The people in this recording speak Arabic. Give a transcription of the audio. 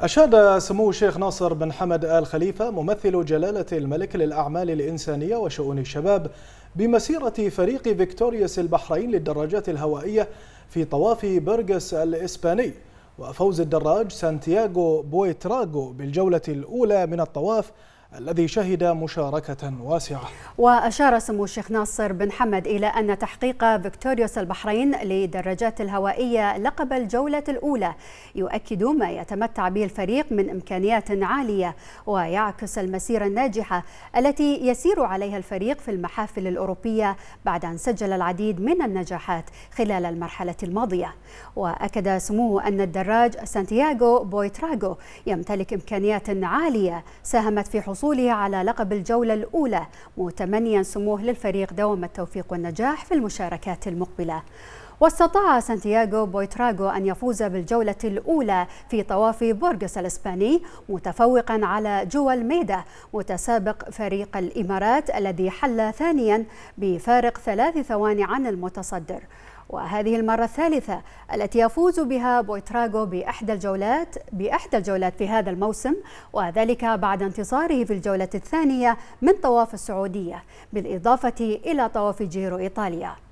أشاد سمو الشيخ ناصر بن حمد آل خليفة ممثل جلالة الملك للأعمال الإنسانية وشؤون الشباب بمسيرة فريق فيكتوريوس البحرين للدراجات الهوائية في طواف برغس الإسباني وفوز الدراج سانتياغو بويتراغو بالجولة الأولى من الطواف الذي شهد مشاركة واسعة وأشار سمو الشيخ ناصر بن حمد إلى أن تحقيق فيكتوريوس البحرين للدراجات الهوائية لقب الجولة الأولى يؤكد ما يتمتع به الفريق من إمكانيات عالية ويعكس المسيرة الناجحة التي يسير عليها الفريق في المحافل الأوروبية بعد أن سجل العديد من النجاحات خلال المرحلة الماضية وأكد سموه أن الدراج سانتياغو بويتراغو يمتلك إمكانيات عالية ساهمت في حصول لحصوله على لقب الجولة الأولى متمنيا سموه للفريق دوام التوفيق والنجاح في المشاركات المقبلة واستطاع سانتياغو بويتراغو أن يفوز بالجولة الأولى في طواف بورغس الإسباني متفوقا على جوال ميدا متسابق فريق الإمارات الذي حل ثانيا بفارق ثلاث ثواني عن المتصدر وهذه المرة الثالثة التي يفوز بها بويتراغو بإحدى الجولات بإحدى الجولات في هذا الموسم وذلك بعد انتصاره في الجولة الثانية من طواف السعودية بالإضافة إلى طواف جيرو إيطاليا